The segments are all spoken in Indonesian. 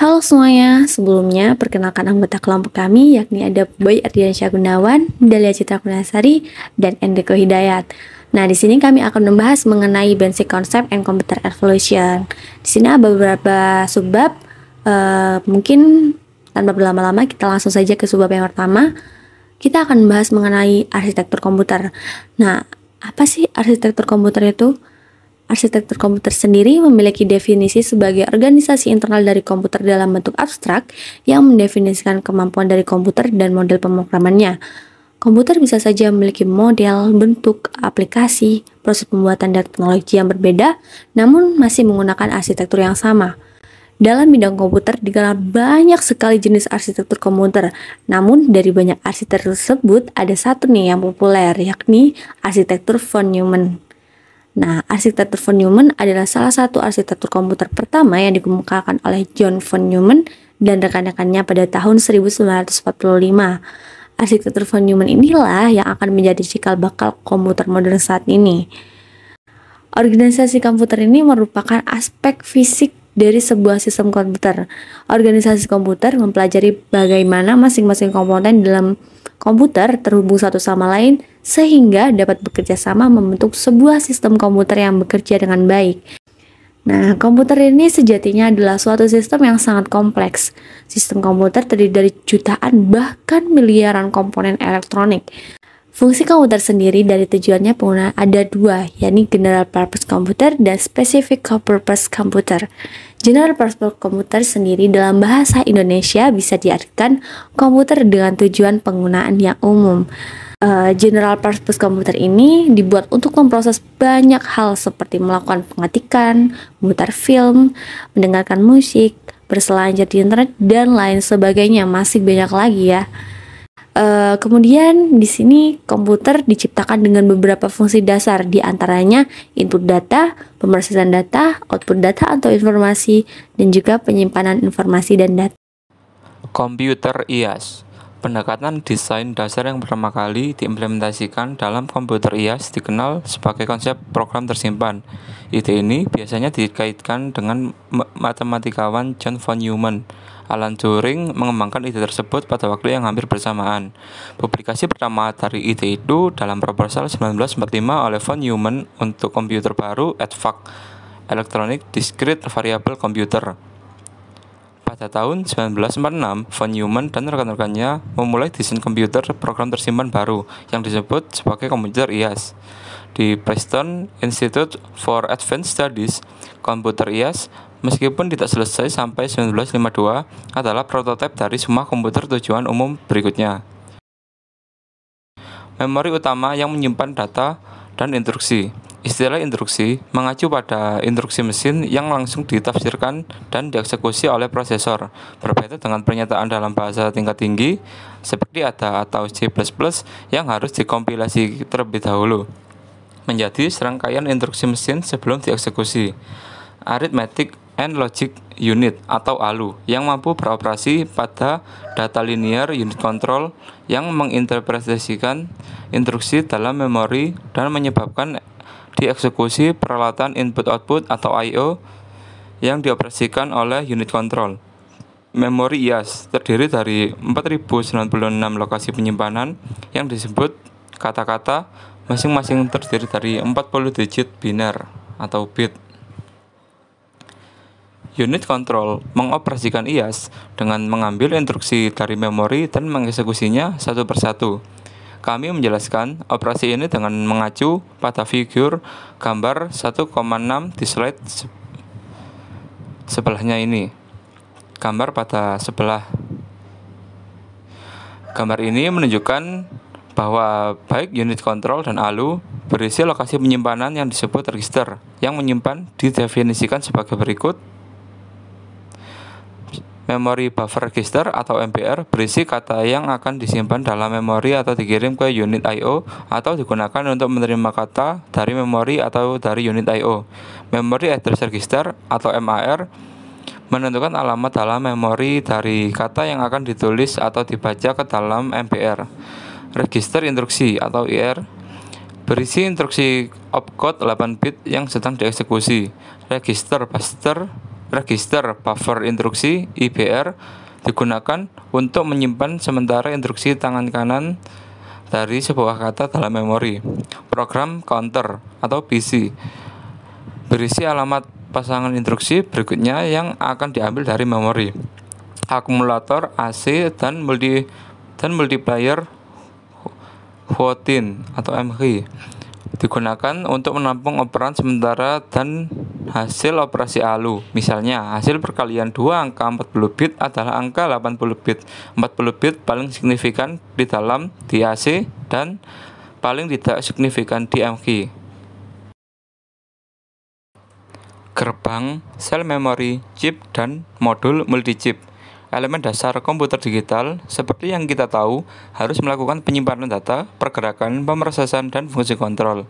Halo semuanya, sebelumnya perkenalkan anggota kelompok kami yakni ada Boy Ardiansyah Gunawan, Dalia Citra Kunasari, dan Endeko Hidayat. Nah, di sini kami akan membahas mengenai basic concept and computer evolution. Di sini ada beberapa subbab, uh, mungkin tanpa berlama-lama kita langsung saja ke subbab yang pertama. Kita akan membahas mengenai arsitektur komputer. Nah, apa sih arsitektur komputer itu? Arsitektur komputer sendiri memiliki definisi sebagai organisasi internal dari komputer dalam bentuk abstrak yang mendefinisikan kemampuan dari komputer dan model pemrogramannya. Komputer bisa saja memiliki model, bentuk, aplikasi, proses pembuatan dan teknologi yang berbeda, namun masih menggunakan arsitektur yang sama. Dalam bidang komputer dikenal banyak sekali jenis arsitektur komputer. Namun dari banyak arsitektur tersebut ada satu nih yang populer yakni arsitektur von Neumann. Nah, arsitektur von Neumann adalah salah satu arsitektur komputer pertama yang dikemukakan oleh John von Neumann dan rekan-rekannya pada tahun 1945. Arsitektur von Neumann inilah yang akan menjadi cikal bakal komputer modern saat ini. Organisasi komputer ini merupakan aspek fisik dari sebuah sistem komputer. Organisasi komputer mempelajari bagaimana masing-masing komponen dalam komputer terhubung satu sama lain sehingga dapat bekerja sama membentuk sebuah sistem komputer yang bekerja dengan baik. Nah, komputer ini sejatinya adalah suatu sistem yang sangat kompleks. Sistem komputer terdiri dari jutaan bahkan miliaran komponen elektronik. Fungsi komputer sendiri dari tujuannya pengguna ada dua, yakni General Purpose Computer dan Specific Purpose Computer. General Purpose Computer sendiri dalam bahasa Indonesia bisa diartikan komputer dengan tujuan penggunaan yang umum uh, general purpose komputer ini dibuat untuk memproses banyak hal seperti melakukan pengetikan, memutar film, mendengarkan musik, berselancar di internet dan lain sebagainya. Masih banyak lagi ya. Uh, kemudian di sini komputer diciptakan dengan beberapa fungsi dasar di antaranya input data, pemrosesan data, output data atau informasi dan juga penyimpanan informasi dan data. Komputer IAS Pendekatan desain dasar yang pertama kali diimplementasikan dalam komputer IAS dikenal sebagai konsep program tersimpan. Ide ini biasanya dikaitkan dengan matematikawan John von Neumann. Alan Turing mengembangkan ide tersebut pada waktu yang hampir bersamaan. Publikasi pertama dari ide itu dalam proposal 1945 oleh von Neumann untuk komputer baru EDVAC, Electronic Discrete Variable Computer. Pada tahun 1946, von Neumann dan rekan-rekannya memulai desain komputer program tersimpan baru yang disebut sebagai komputer IAS. Di Princeton Institute for Advanced Studies, komputer IAS meskipun tidak selesai sampai 1952 adalah prototipe dari semua komputer tujuan umum berikutnya. Memori utama yang menyimpan data dan instruksi. Istilah instruksi mengacu pada instruksi mesin yang langsung ditafsirkan dan dieksekusi oleh prosesor, berbeda dengan pernyataan dalam bahasa tingkat tinggi seperti ADA atau C++ yang harus dikompilasi terlebih dahulu menjadi serangkaian instruksi mesin sebelum dieksekusi. Arithmetic and Logic Unit atau ALU yang mampu beroperasi pada data linear unit control yang menginterpretasikan instruksi dalam memori dan menyebabkan dieksekusi peralatan input-output atau I/O yang dioperasikan oleh unit kontrol. Memori IAS terdiri dari 4096 lokasi penyimpanan yang disebut kata-kata masing-masing terdiri dari 40 digit biner atau bit. Unit kontrol mengoperasikan IAS dengan mengambil instruksi dari memori dan mengeksekusinya satu persatu. Kami menjelaskan operasi ini dengan mengacu pada figur gambar 1,6 di slide sebelahnya ini. Gambar pada sebelah. Gambar ini menunjukkan bahwa baik unit kontrol dan ALU berisi lokasi penyimpanan yang disebut register yang menyimpan didefinisikan sebagai berikut Memori Buffer Register atau MBR berisi kata yang akan disimpan dalam memori atau dikirim ke unit I.O. atau digunakan untuk menerima kata dari memori atau dari unit I.O. Memory Address Register atau MAR menentukan alamat dalam memori dari kata yang akan ditulis atau dibaca ke dalam MBR. Register instruksi atau IR berisi instruksi opcode 8 bit yang sedang dieksekusi. Register buster register buffer instruksi IBR digunakan untuk menyimpan sementara instruksi tangan kanan dari sebuah kata dalam memori. Program counter atau PC berisi alamat pasangan instruksi berikutnya yang akan diambil dari memori. Akumulator AC dan multi dan multiplier 14 atau MHI digunakan untuk menampung operan sementara dan hasil operasi ALU. Misalnya, hasil perkalian 2 angka 40 bit adalah angka 80 bit. 40 bit paling signifikan di dalam DAC dan paling tidak signifikan di MQ. Gerbang, sel memori, chip, dan modul multi-chip. Elemen dasar komputer digital, seperti yang kita tahu, harus melakukan penyimpanan data, pergerakan, pemrosesan, dan fungsi kontrol.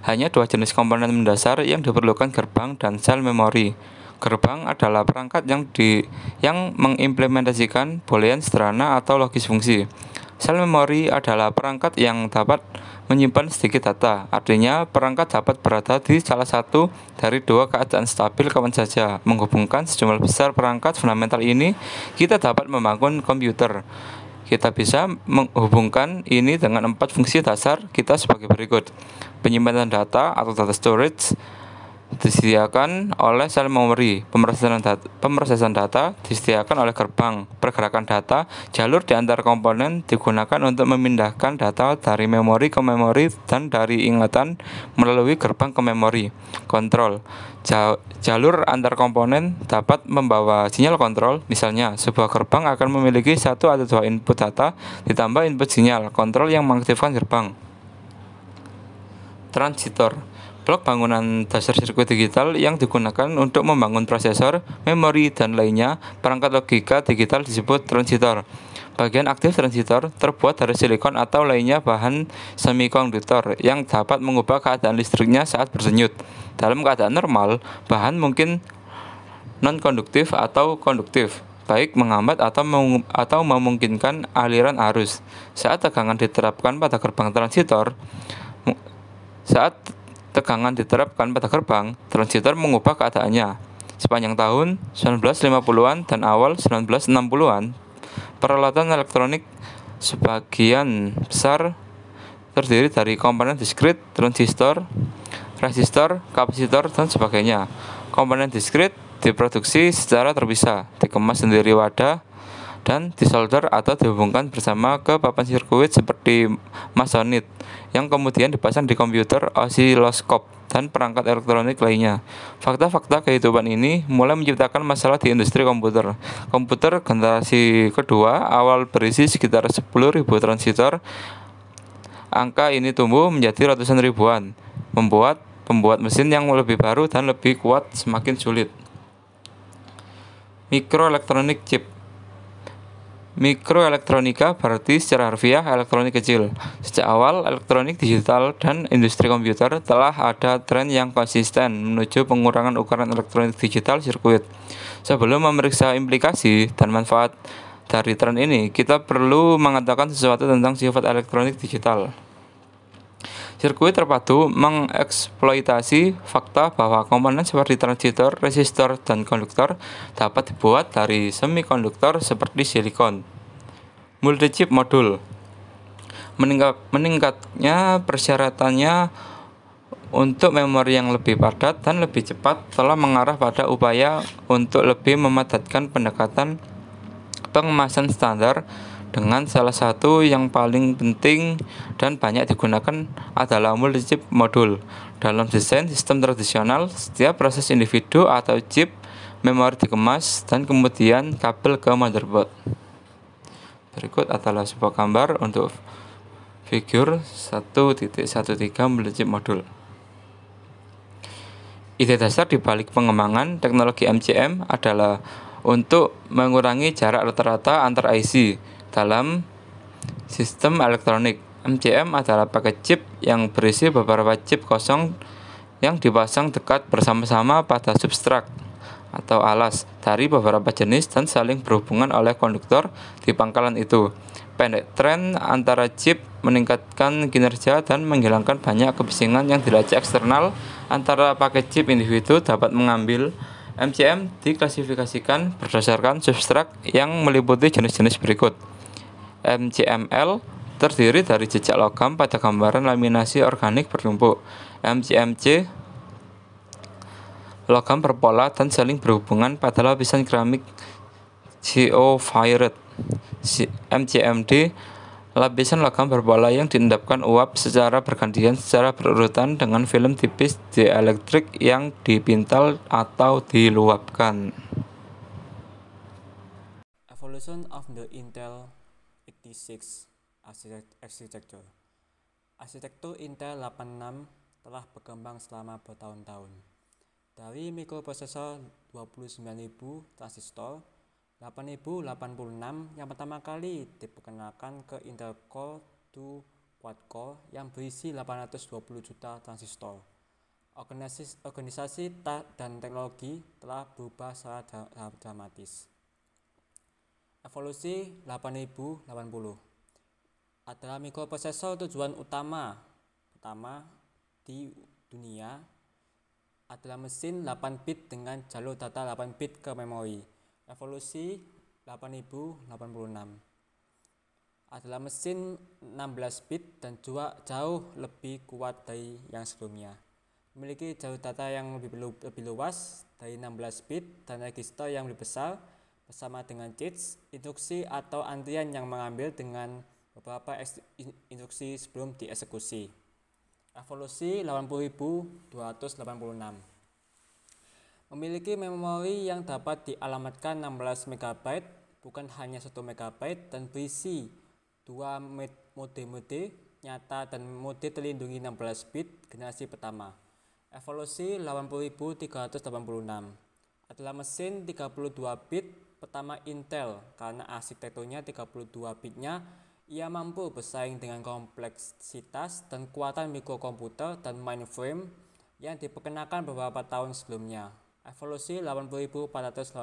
Hanya dua jenis komponen mendasar yang diperlukan gerbang dan sel memori. Gerbang adalah perangkat yang di yang mengimplementasikan boolean sederhana atau logis fungsi. Sel memori adalah perangkat yang dapat menyimpan sedikit data, artinya perangkat dapat berada di salah satu dari dua keadaan stabil kawan saja. Menghubungkan sejumlah besar perangkat fundamental ini, kita dapat membangun komputer. Kita bisa menghubungkan ini dengan empat fungsi dasar kita sebagai berikut penyimpanan data atau data storage disediakan oleh sel memori. Pemrosesan data, pemrosesan data disediakan oleh gerbang pergerakan data. Jalur di antar komponen digunakan untuk memindahkan data dari memori ke memori dan dari ingatan melalui gerbang ke memori. Kontrol. Jalur antar komponen dapat membawa sinyal kontrol. Misalnya, sebuah gerbang akan memiliki satu atau dua input data ditambah input sinyal kontrol yang mengaktifkan gerbang transistor, blok bangunan dasar sirkuit digital yang digunakan untuk membangun prosesor, memori, dan lainnya. Perangkat logika digital disebut transistor. Bagian aktif transistor terbuat dari silikon atau lainnya bahan semikonduktor yang dapat mengubah keadaan listriknya saat bersenyut. Dalam keadaan normal, bahan mungkin non-konduktif atau konduktif, baik menghambat atau atau memungkinkan aliran arus. Saat tegangan diterapkan pada gerbang transistor saat tegangan diterapkan pada gerbang, transistor mengubah keadaannya. Sepanjang tahun 1950-an dan awal 1960-an, peralatan elektronik sebagian besar terdiri dari komponen diskrit, transistor, resistor, kapasitor, dan sebagainya. Komponen diskrit diproduksi secara terpisah, dikemas sendiri wadah, dan disolder atau dihubungkan bersama ke papan sirkuit seperti masonit yang kemudian dipasang di komputer, osiloskop, dan perangkat elektronik lainnya. Fakta-fakta kehidupan ini mulai menciptakan masalah di industri komputer. Komputer generasi kedua awal berisi sekitar 10.000 transistor. Angka ini tumbuh menjadi ratusan ribuan, membuat pembuat mesin yang lebih baru dan lebih kuat semakin sulit. Mikroelektronik chip Mikroelektronika berarti secara harfiah elektronik kecil. Sejak awal, elektronik digital dan industri komputer telah ada tren yang konsisten menuju pengurangan ukuran elektronik digital sirkuit. Sebelum memeriksa implikasi dan manfaat dari tren ini, kita perlu mengatakan sesuatu tentang sifat elektronik digital. Sirkuit terpadu mengeksploitasi fakta bahwa komponen seperti transistor, resistor, dan konduktor dapat dibuat dari semikonduktor seperti silikon multi-chip modul. Meningkat, meningkatnya persyaratannya untuk memori yang lebih padat dan lebih cepat telah mengarah pada upaya untuk lebih memadatkan pendekatan pengemasan standar dengan salah satu yang paling penting dan banyak digunakan adalah multi-chip modul. Dalam desain sistem tradisional, setiap proses individu atau chip memori dikemas dan kemudian kabel ke motherboard. Berikut adalah sebuah gambar untuk figur 1.13 melejit modul. Ide dasar di balik pengembangan teknologi MCM adalah untuk mengurangi jarak rata-rata antar IC dalam sistem elektronik. MCM adalah paket chip yang berisi beberapa chip kosong yang dipasang dekat bersama-sama pada substrat atau alas dari beberapa jenis dan saling berhubungan oleh konduktor di pangkalan itu. Pendek tren antara chip meningkatkan kinerja dan menghilangkan banyak kebisingan yang dilacak eksternal antara paket chip individu dapat mengambil MCM diklasifikasikan berdasarkan substrat yang meliputi jenis-jenis berikut. MCML terdiri dari jejak logam pada gambaran laminasi organik bertumpuk. MCMC Logam berpola dan saling berhubungan pada lapisan keramik geophyret MCMD lapisan logam berpola yang diendapkan uap secara bergantian secara berurutan dengan film tipis dielektrik yang dipintal atau diluapkan. Evolution of the Intel 86 Architecture Arsitektur Intel 86 telah berkembang selama bertahun-tahun. Dari mikroprosesor 29.000 transistor 8086 yang pertama kali diperkenalkan ke Intel Core 2 Quad Core yang berisi 820 juta transistor. Organisasi, organisasi dan teknologi telah berubah secara dramatis. Evolusi 8080 adalah mikroprosesor tujuan utama pertama di dunia adalah mesin 8 bit dengan jalur data 8 bit ke memori. Revolusi 8086 adalah mesin 16 bit dan juga jauh lebih kuat dari yang sebelumnya. Memiliki jalur data yang lebih, lebih luas dari 16 bit dan register yang lebih besar bersama dengan cheats, instruksi atau antrian yang mengambil dengan beberapa instruksi sebelum dieksekusi. Revolusi 80.286 Memiliki memori yang dapat dialamatkan 16 MB, bukan hanya 1 MB, dan berisi dua mode-mode nyata dan mode terlindungi 16 bit generasi pertama. Evolusi 80386 adalah mesin 32 bit pertama Intel karena arsitekturnya 32 bitnya ia mampu bersaing dengan kompleksitas dan kekuatan mikrokomputer dan mainframe yang diperkenalkan beberapa tahun sebelumnya. Evolusi 8486.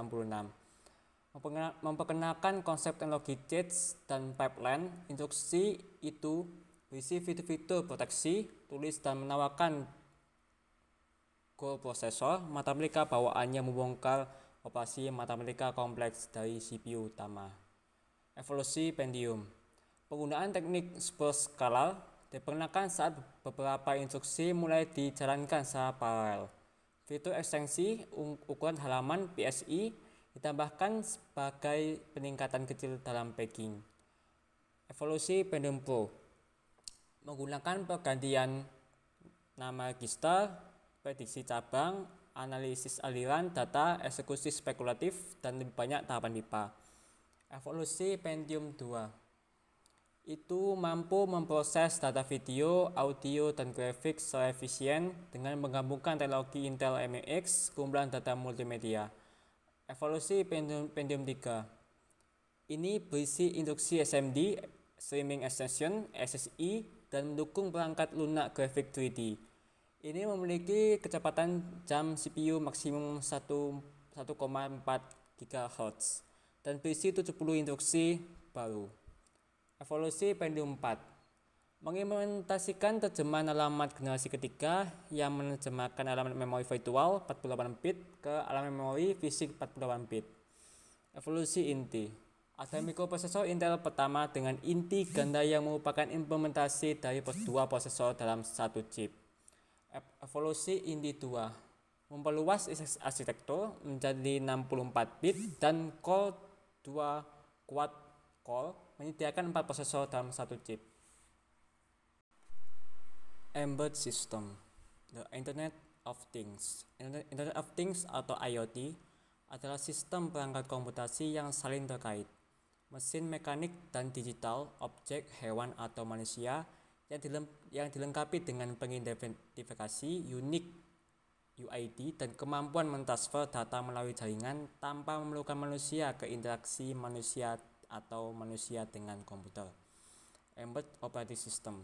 memperkenalkan konsep teknologi JITS dan pipeline, instruksi itu berisi fitur-fitur proteksi, tulis dan menawarkan core prosesor, matematika bawaannya membongkar operasi mata matematika kompleks dari CPU utama. Evolusi Pentium Penggunaan teknik Spurs skalar diperkenalkan saat beberapa instruksi mulai dijalankan secara paralel. Fitur ekstensi ukuran halaman PSI ditambahkan sebagai peningkatan kecil dalam packing. Evolusi Pendium Pro menggunakan pergantian nama register, prediksi cabang, analisis aliran data, eksekusi spekulatif, dan lebih banyak tahapan pipa. Evolusi Pentium 2 itu mampu memproses data video, audio, dan grafik secara efisien dengan menggabungkan teknologi Intel MEX kumpulan data multimedia. Evolusi Pentium, Pentium 3 Ini berisi induksi SMD, Streaming Extension, SSI, dan mendukung perangkat lunak grafik 3D. Ini memiliki kecepatan jam CPU maksimum 1,4 GHz dan berisi 70 induksi baru. Evolusi Pendium 4 Mengimplementasikan terjemahan alamat generasi ketiga yang menerjemahkan alamat memori virtual 48 bit ke alamat memori fisik 48 bit. Evolusi inti ada mikroprosesor Intel pertama dengan inti ganda yang merupakan implementasi dari dua prosesor dalam satu chip. Evolusi inti 2 memperluas arsitektur menjadi 64 bit dan core 2 quad core menyediakan empat prosesor dalam satu chip. Embedded System The Internet of Things Internet of Things atau IoT adalah sistem perangkat komputasi yang saling terkait. Mesin mekanik dan digital, objek, hewan, atau manusia yang, yang dilengkapi dengan pengidentifikasi unik UID dan kemampuan mentransfer data melalui jaringan tanpa memerlukan manusia ke interaksi manusia atau manusia dengan komputer. Embed Operating System.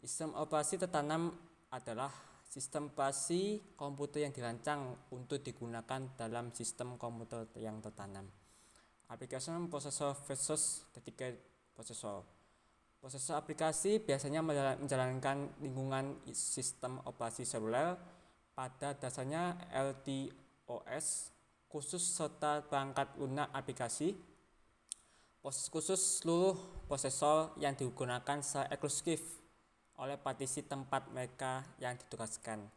Sistem operasi tertanam adalah sistem operasi komputer yang dirancang untuk digunakan dalam sistem komputer yang tertanam. Aplikasi prosesor versus ketika prosesor. Prosesor aplikasi biasanya menjalankan lingkungan sistem operasi seluler pada dasarnya LTOS khusus serta perangkat lunak aplikasi Proses khusus seluruh prosesor yang digunakan secara eksklusif oleh partisi tempat mereka yang ditugaskan.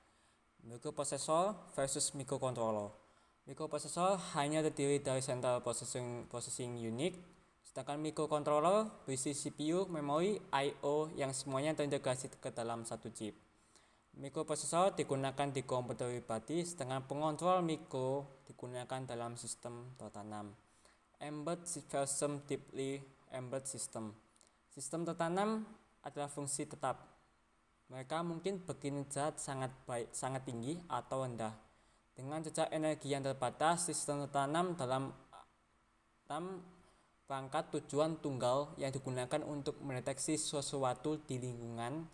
Mikroprosesor versus mikrokontrolor. Mikroprosesor hanya terdiri dari central processing, processing unit, sedangkan mikrokontrolor berisi CPU, memori, I/O yang semuanya terintegrasi ke dalam satu chip. Mikroprosesor digunakan di komputer pribadi, sedangkan pengontrol mikro digunakan dalam sistem tertanam. Embed System Deeply Embed System Sistem tertanam adalah fungsi tetap. Mereka mungkin berkinerja sangat baik, sangat tinggi atau rendah. Dengan jejak energi yang terbatas, sistem tertanam dalam, dalam perangkat tujuan tunggal yang digunakan untuk mendeteksi sesuatu di lingkungan,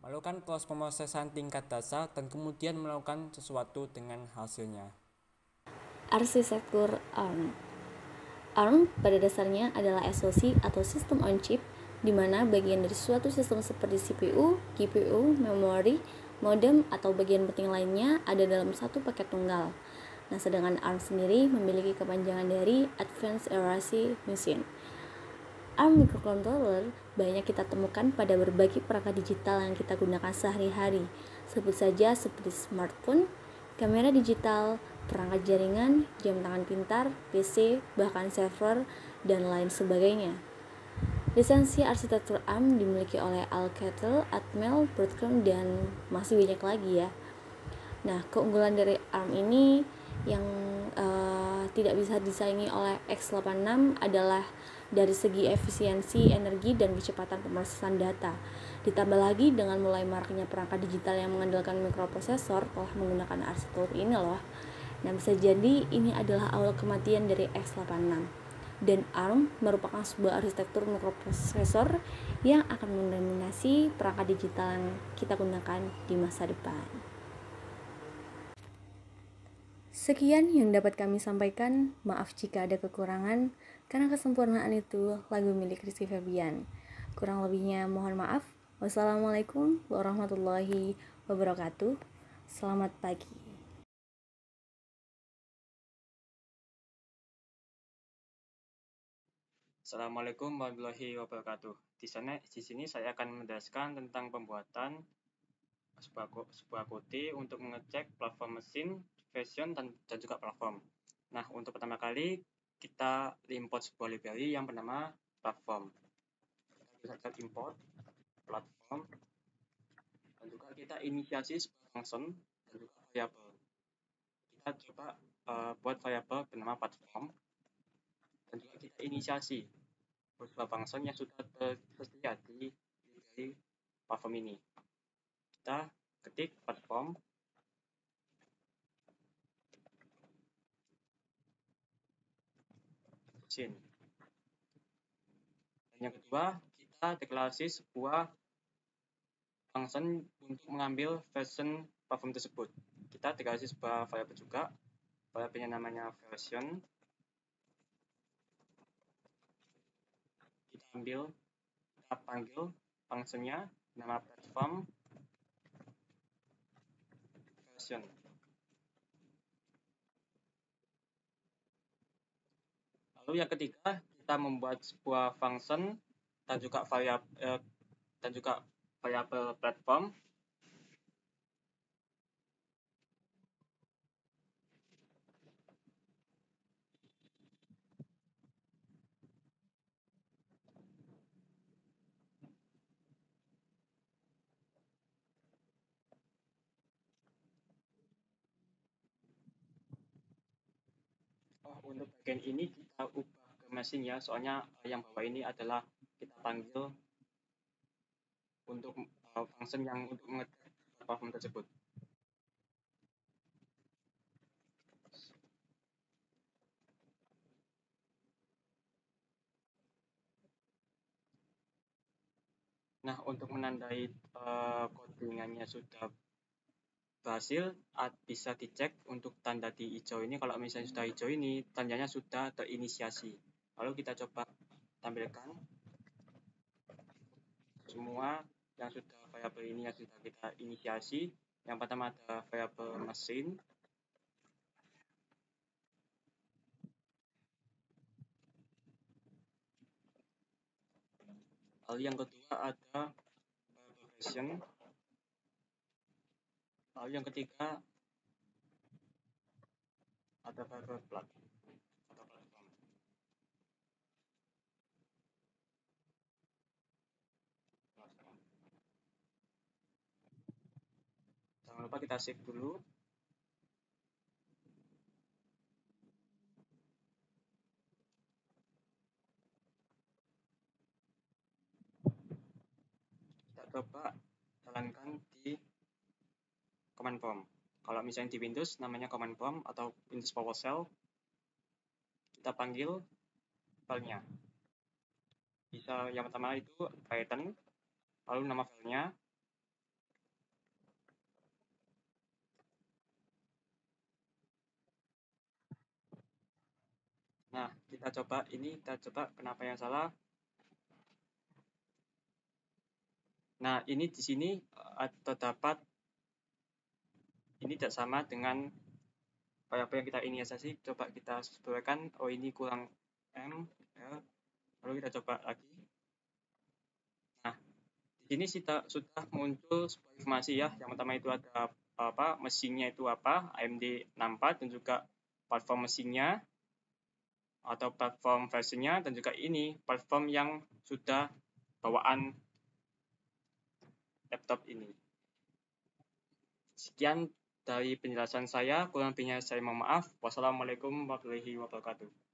melakukan proses pemrosesan tingkat dasar, dan kemudian melakukan sesuatu dengan hasilnya. Arsitektur ARM ARM pada dasarnya adalah SoC atau System on Chip, di mana bagian dari suatu sistem seperti CPU, GPU, memori, modem, atau bagian penting lainnya ada dalam satu paket tunggal. Nah, sedangkan ARM sendiri memiliki kepanjangan dari Advanced Erasi Machine. ARM microcontroller banyak kita temukan pada berbagai perangkat digital yang kita gunakan sehari-hari, sebut saja seperti smartphone, kamera digital, perangkat jaringan, jam tangan pintar, PC, bahkan server, dan lain sebagainya. Lisensi arsitektur ARM dimiliki oleh Alcatel, Atmel, Broadcom, dan masih banyak lagi ya. Nah, keunggulan dari ARM ini yang uh, tidak bisa disaingi oleh x86 adalah dari segi efisiensi energi dan kecepatan pemrosesan data. Ditambah lagi dengan mulai maraknya perangkat digital yang mengandalkan mikroprosesor telah menggunakan arsitektur ini loh. Nah, bisa jadi ini adalah awal kematian dari X86 dan ARM merupakan sebuah arsitektur mikroprosesor yang akan mendominasi perangkat digital yang kita gunakan di masa depan. Sekian yang dapat kami sampaikan. Maaf jika ada kekurangan, karena kesempurnaan itu lagu milik Rizky Febian. Kurang lebihnya mohon maaf. Wassalamualaikum warahmatullahi wabarakatuh. Selamat pagi. Assalamualaikum warahmatullahi wabarakatuh. Di sana di sini saya akan menjelaskan tentang pembuatan sebuah, sebuah kode untuk mengecek platform mesin, version dan, juga platform. Nah, untuk pertama kali kita import sebuah library yang bernama platform. Kita klik import platform dan juga kita inisiasi sebuah function dan juga variabel. Kita coba uh, buat variable bernama platform dan juga kita inisiasi beberapa function yang sudah tersedia di platform ini. Kita ketik platform Dan yang kedua, kita deklarasi sebuah function untuk mengambil version platform tersebut. Kita deklarasi sebuah variable juga, yang namanya version panggil kita panggil fungsinya nama platform version lalu yang ketiga kita membuat sebuah function dan juga variabel eh, dan juga variabel platform untuk bagian ini kita ubah ke mesin ya, soalnya eh, yang bawah ini adalah kita panggil untuk eh, function yang untuk mengecek yang tersebut. Nah, untuk menandai uh, codingannya sudah berhasil bisa dicek untuk tanda di hijau ini kalau misalnya sudah hijau ini tandanya sudah terinisiasi lalu kita coba tampilkan semua yang sudah variable ini yang sudah kita inisiasi yang pertama ada variable mesin lalu yang kedua ada variable version Lalu yang ketiga ada variable plug. Jangan lupa kita save dulu. Kita coba jalankan command prompt. Kalau misalnya di Windows namanya command prompt atau Windows PowerShell, kita panggil filenya. Bisa yang pertama itu Python, lalu nama filenya, Nah, kita coba ini, kita coba kenapa yang salah. Nah, ini di sini eh, terdapat ini tidak sama dengan apa yang kita inisiasi coba kita sesuaikan oh ini kurang m l ya. lalu kita coba lagi nah di sini sudah muncul sebuah informasi ya yang pertama itu ada apa mesinnya itu apa AMD 64 dan juga platform mesinnya atau platform versinya dan juga ini platform yang sudah bawaan laptop ini sekian dari penjelasan saya, kurang lebihnya saya mohon maaf. Wassalamualaikum warahmatullahi wabarakatuh.